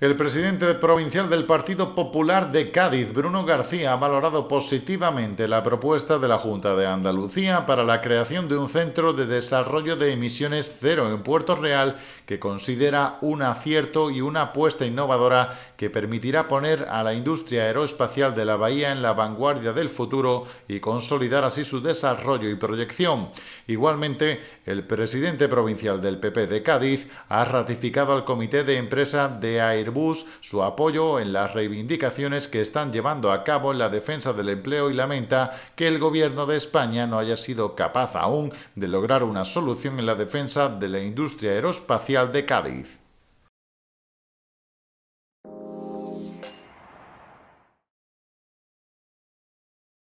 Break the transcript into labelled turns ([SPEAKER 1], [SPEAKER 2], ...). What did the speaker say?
[SPEAKER 1] El presidente provincial del Partido Popular de Cádiz, Bruno García, ha valorado positivamente la propuesta de la Junta de Andalucía para la creación de un centro de desarrollo de emisiones cero en Puerto Real que considera un acierto y una apuesta innovadora que permitirá poner a la industria aeroespacial de la bahía en la vanguardia del futuro y consolidar así su desarrollo y proyección. Igualmente, el presidente provincial del PP de Cádiz ha ratificado al Comité de Empresa de Aeroespacial Bus su apoyo en las reivindicaciones que están llevando a cabo en la defensa del empleo y lamenta que el gobierno de España no haya sido capaz aún de lograr una solución en la defensa de la industria aeroespacial de Cádiz.